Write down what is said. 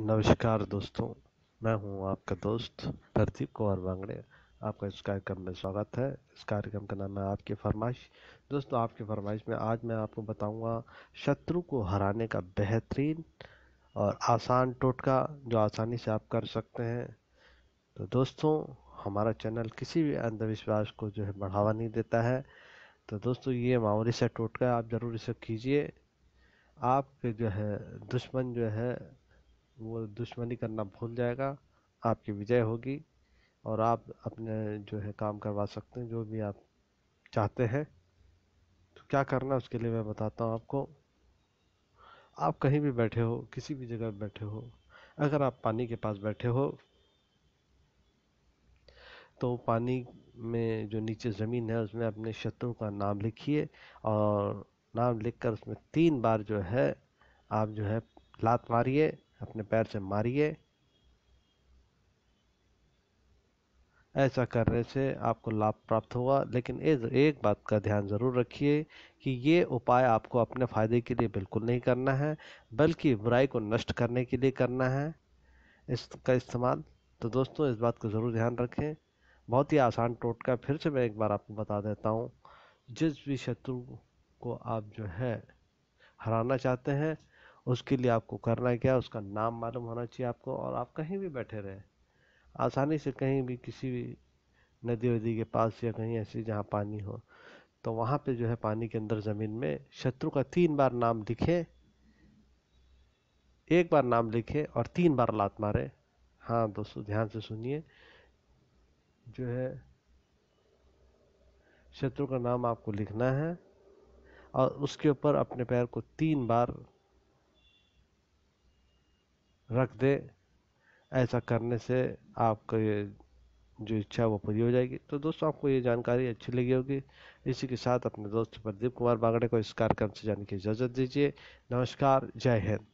नमस्कार दोस्तों मैं हूं आपका दोस्त प्रदीप कुमार बांगड़े आपका इस कार्यक्रम में स्वागत है इस कार्यक्रम का नाम है आपकी फरमाइश दोस्तों आपकी फरमाइश में आज मैं आपको बताऊंगा शत्रु को हराने का बेहतरीन और आसान टोटका जो आसानी से आप कर सकते हैं तो दोस्तों हमारा चैनल किसी भी अंधविश्वास को जो है बढ़ावा नहीं देता है तो दोस्तों ये मामूली से टोटका आप ज़रूर इसे कीजिए आपके जो है दुश्मन जो है वो दुश्मनी करना भूल जाएगा आपकी विजय होगी और आप अपने जो है काम करवा सकते हैं जो भी आप चाहते हैं तो क्या करना उसके लिए मैं बताता हूँ आपको आप कहीं भी बैठे हो किसी भी जगह बैठे हो अगर आप पानी के पास बैठे हो तो पानी में जो नीचे ज़मीन है उसमें अपने शत्रु का नाम लिखिए और नाम लिखकर उसमें तीन बार जो है आप जो है लात मारिए अपने पैर से मारिए ऐसा करने से आपको लाभ प्राप्त होगा लेकिन एक बात का ध्यान ज़रूर रखिए कि ये उपाय आपको अपने फ़ायदे के लिए बिल्कुल नहीं करना है बल्कि बुराई को नष्ट करने के लिए करना है इसका इस्तेमाल तो दोस्तों इस बात का ज़रूर ध्यान रखें बहुत ही आसान टोटका फिर से मैं एक बार आपको बता देता हूँ जिस भी शत्रु को आप जो है हराना चाहते हैं उसके लिए आपको करना क्या उसका नाम मालूम होना चाहिए आपको और आप कहीं भी बैठे रहें आसानी से कहीं भी किसी भी नदी वदी के पास या कहीं ऐसी जहाँ पानी हो तो वहाँ पे जो है पानी के अंदर ज़मीन में शत्रु का तीन बार नाम लिखे एक बार नाम लिखे और तीन बार लात मारे हाँ दोस्तों ध्यान से सुनिए जो है शत्रु का नाम आपको लिखना है और उसके ऊपर अपने पैर को तीन बार रख दे ऐसा करने से आपका ये जो इच्छा वो पूरी हो जाएगी तो दोस्तों आपको ये जानकारी अच्छी लगी होगी इसी के साथ अपने दोस्त प्रदीप कुमार बागड़े को इस कार्यक्रम से जाने की इजाज़त दीजिए नमस्कार जय हिंद